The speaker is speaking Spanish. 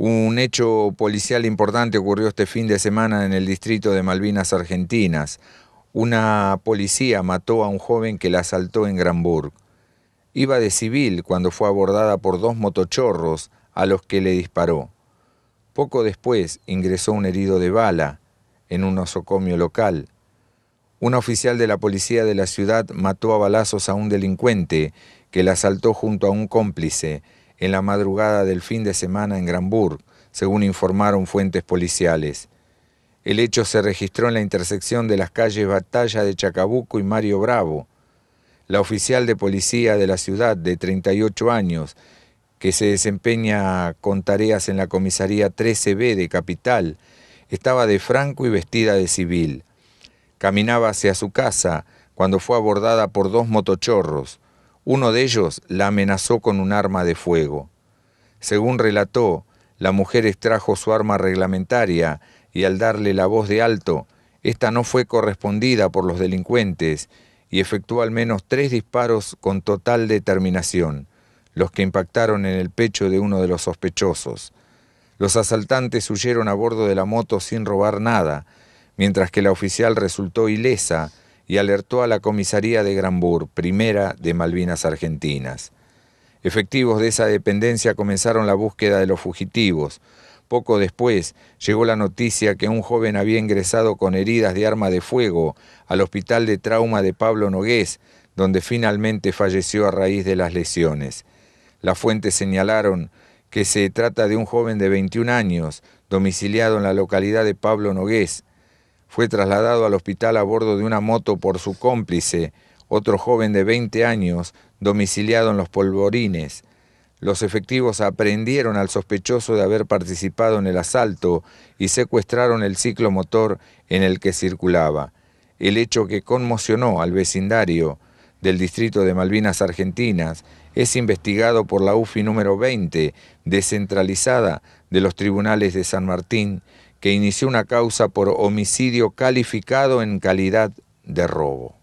Un hecho policial importante ocurrió este fin de semana en el distrito de Malvinas Argentinas. Una policía mató a un joven que la asaltó en Granburg. Iba de civil cuando fue abordada por dos motochorros a los que le disparó. Poco después ingresó un herido de bala en un osocomio local. Un oficial de la policía de la ciudad mató a balazos a un delincuente que la asaltó junto a un cómplice en la madrugada del fin de semana en Granburg, según informaron fuentes policiales. El hecho se registró en la intersección de las calles Batalla de Chacabuco y Mario Bravo. La oficial de policía de la ciudad, de 38 años, que se desempeña con tareas en la comisaría 13B de Capital, estaba de franco y vestida de civil. Caminaba hacia su casa cuando fue abordada por dos motochorros. Uno de ellos la amenazó con un arma de fuego. Según relató, la mujer extrajo su arma reglamentaria y al darle la voz de alto, esta no fue correspondida por los delincuentes y efectuó al menos tres disparos con total determinación, los que impactaron en el pecho de uno de los sospechosos. Los asaltantes huyeron a bordo de la moto sin robar nada, mientras que la oficial resultó ilesa y alertó a la comisaría de Granbur, primera de Malvinas Argentinas. Efectivos de esa dependencia comenzaron la búsqueda de los fugitivos. Poco después llegó la noticia que un joven había ingresado con heridas de arma de fuego al hospital de trauma de Pablo Nogués, donde finalmente falleció a raíz de las lesiones. Las fuentes señalaron que se trata de un joven de 21 años, domiciliado en la localidad de Pablo Nogués, fue trasladado al hospital a bordo de una moto por su cómplice, otro joven de 20 años, domiciliado en los polvorines. Los efectivos aprehendieron al sospechoso de haber participado en el asalto y secuestraron el ciclomotor en el que circulaba. El hecho que conmocionó al vecindario del distrito de Malvinas Argentinas es investigado por la UFI número 20, descentralizada de los tribunales de San Martín, que inició una causa por homicidio calificado en calidad de robo.